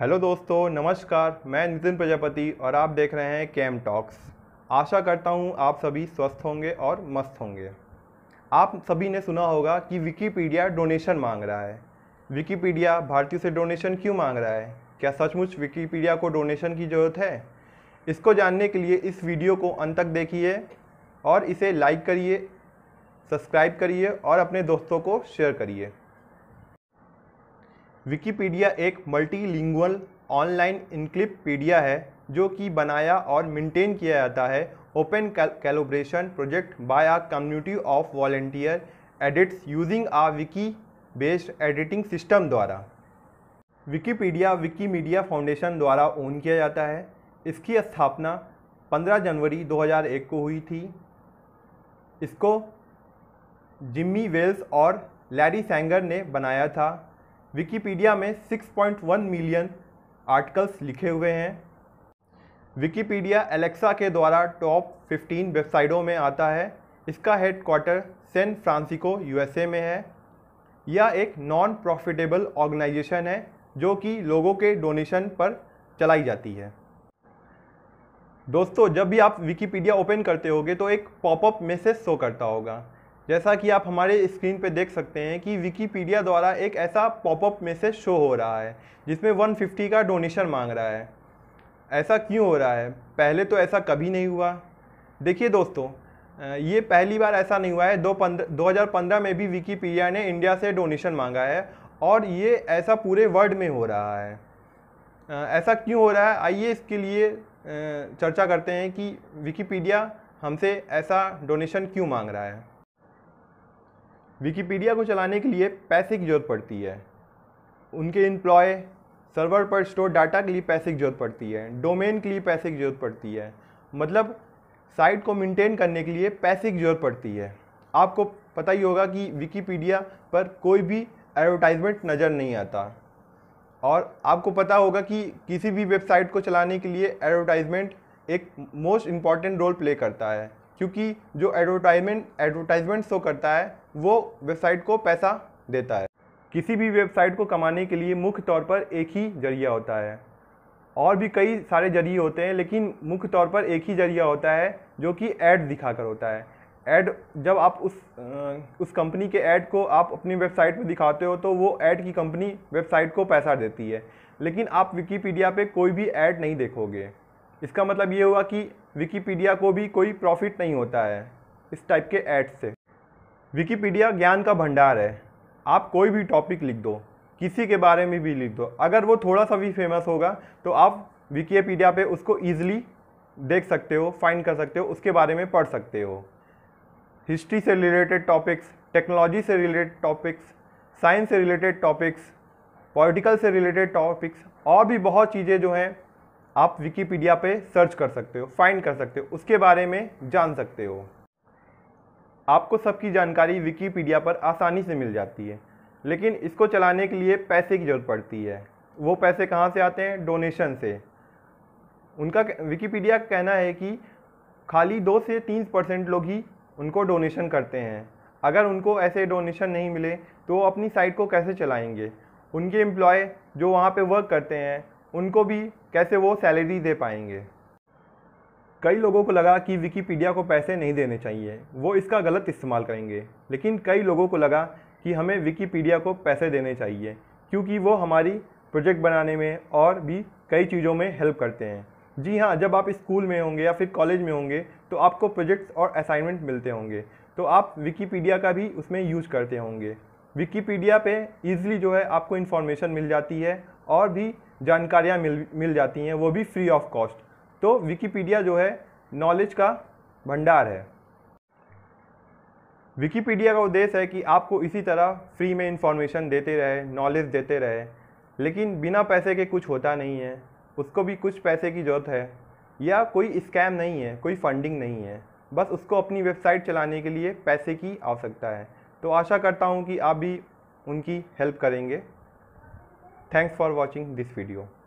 hello दोस्तों नमस्कार मैं नितिन प्रजापति और आप देख रहे हैं कैम टॉक्स आशा करता हूँ आप सभी स्वस्थ होंगे और मस्त होंगे आप सभी ने सुना होगा कि विकीपीडिया डोनेशन मांग रहा है विकीपीडिया भारतीय से डोनेशन क्यों मांग रहा है क्या सचमुच विकीपीडिया को डोनेशन की ज़रूरत है इसको जानने के लिए इस वीडियो को अंत तक देखिए और इसे लाइक करिए सब्सक्राइब करिए और अपने दोस्तों को शेयर करिए विकीपीडिया एक मल्टीलिंगुअल ऑनलाइन इंक्लिपीडिया है जो कि बनाया और मेंटेन किया जाता है open collaboration project by uh community of volunteer edits using uh wiki based editing system द्वारा विकीपीडिया विकीमीडिया फाउंडेशन द्वारा ओन किया जाता है इसकी स्थापना 15 जनवरी 2001 को हुई थी इसको जिम्मी वेल्स और लैरी सेंगर ने बनाया था विकीपीडिया में 6.1 मिलियन आर्टिकल्स लिखे हुए हैं विकीपीडिया एलेक्सा के द्वारा टॉप 15 वेबसाइटों में आता है इसका headquarter San Francisco USA में है यह एक नॉन प्रॉफिटेबल ऑर्गेनाइजेशन है जो कि लोगों के डोनेशन पर चलाई जाती है दोस्तों जब भी आप विकीपीडिया ओपन करते होगे तो एक पॉपअप मैसेज शो करता होगा जैसा कि आप हमारे स्क्रीन पे देख सकते हैं कि विकीपीडिया द्वारा एक ऐसा पॉपअप मैसेज शो हो रहा है जिसमें 150 का डोनेशन मांग रहा है ऐसा क्यों हो रहा है पहले तो ऐसा कभी नहीं हुआ देखिए दोस्तों ये पहली बार ऐसा नहीं हुआ है दो पंद्रह दो में भी विकीपीडिया ने इंडिया से डोनेशन मांगा है और ये ऐसा पूरे वर्ल्ड में हो रहा है ऐसा क्यों हो रहा है आइए इसके लिए चर्चा करते हैं कि विकीपीडिया हमसे ऐसा डोनेशन क्यों मांग रहा है विकीपीडिया को चलाने के लिए पैसे की ज़रूरत पड़ती है उनके इम्प्लॉय सर्वर पर स्टोर डाटा के लिए पैसे की ज़रूरत पड़ती है डोमेन के लिए पैसे की ज़रूरत पड़ती है मतलब साइट को मेंटेन करने के लिए पैसे की ज़रूरत पड़ती है आपको पता ही होगा कि विकीपीडिया पर कोई भी एडवर्टाइजमेंट नज़र नहीं आता और आपको पता होगा कि किसी भी वेबसाइट को चलाने के लिए एडवर्टाइजमेंट एक मोस्ट इम्पॉर्टेंट रोल प्ले करता है क्योंकि जो एडवर्टाइजमेंट एडवर्टाइजमेंट शो करता है वो वेबसाइट को पैसा देता है किसी भी वेबसाइट को कमाने के लिए मुख्य तौर पर एक ही जरिया होता है और भी कई सारे जरिए होते हैं लेकिन मुख्य तौर पर एक ही जरिया होता है जो कि ऐड दिखाकर होता है ऐड जब आप उस उस कंपनी के ऐड को आप अपनी वेबसाइट पर दिखाते हो तो वो ऐड की कंपनी वेबसाइट को पैसा देती है लेकिन आप विकीपीडिया पे कोई भी ऐड नहीं देखोगे इसका मतलब ये हुआ कि विकीपीडिया को भी कोई प्रॉफिट नहीं होता है इस टाइप के ऐड से विकीपीडिया ज्ञान का भंडार है आप कोई भी टॉपिक लिख दो किसी के बारे में भी लिख दो अगर वो थोड़ा सा भी फेमस होगा तो आप विकीपीडिया पे उसको ईजिली देख सकते हो फाइंड कर सकते हो उसके बारे में पढ़ सकते हो हिस्ट्री से रिलेटेड टॉपिक्स टेक्नोलॉजी से रिलेटेड टॉपिक्स साइंस से रिलेटेड टॉपिक्स पॉलिटिकल से रिलेटेड टॉपिक्स और भी बहुत चीज़ें जो हैं आप विकीपीडिया पे सर्च कर सकते हो फाइंड कर सकते हो उसके बारे में जान सकते हो आपको सबकी जानकारी विकीपीडिया पर आसानी से मिल जाती है लेकिन इसको चलाने के लिए पैसे की ज़रूरत पड़ती है वो पैसे कहाँ से आते हैं डोनेशन से उनका विकीपीडिया का कहना है कि खाली दो से तीन परसेंट लोग ही उनको डोनेशन करते हैं अगर उनको ऐसे डोनेशन नहीं मिले तो वो अपनी साइट को कैसे चलाएंगे उनके एम्प्लॉय जो वहाँ पे वर्क करते हैं उनको भी कैसे वो सैलरी दे पाएंगे कई लोगों को लगा कि विकीपीडिया को पैसे नहीं देने चाहिए वो इसका गलत इस्तेमाल करेंगे लेकिन कई लोगों को लगा कि हमें विकीपीडिया को पैसे देने चाहिए क्योंकि वो हमारी प्रोजेक्ट बनाने में और भी कई चीज़ों में हेल्प करते हैं जी हाँ जब आप स्कूल में होंगे या फिर कॉलेज में होंगे तो आपको प्रोजेक्ट्स और असाइनमेंट मिलते होंगे तो आप विकीपीडिया का भी उसमें यूज़ करते होंगे विकीपीडिया पे ईज़िली जो है आपको इन्फॉर्मेशन मिल जाती है और भी जानकारियाँ मिल मिल जाती हैं वो भी फ्री ऑफ कॉस्ट तो विकीपीडिया जो है नॉलेज का भंडार है विकीपीडिया का उद्देश्य है कि आपको इसी तरह फ्री में इंफॉर्मेशन देते रहे नॉलेज देते रहे लेकिन बिना पैसे के कुछ होता नहीं है उसको भी कुछ पैसे की ज़रूरत है या कोई स्कैम नहीं है कोई फंडिंग नहीं है बस उसको अपनी वेबसाइट चलाने के लिए पैसे की आवश्यकता है तो आशा करता हूँ कि आप भी उनकी हेल्प करेंगे thanks for watching this video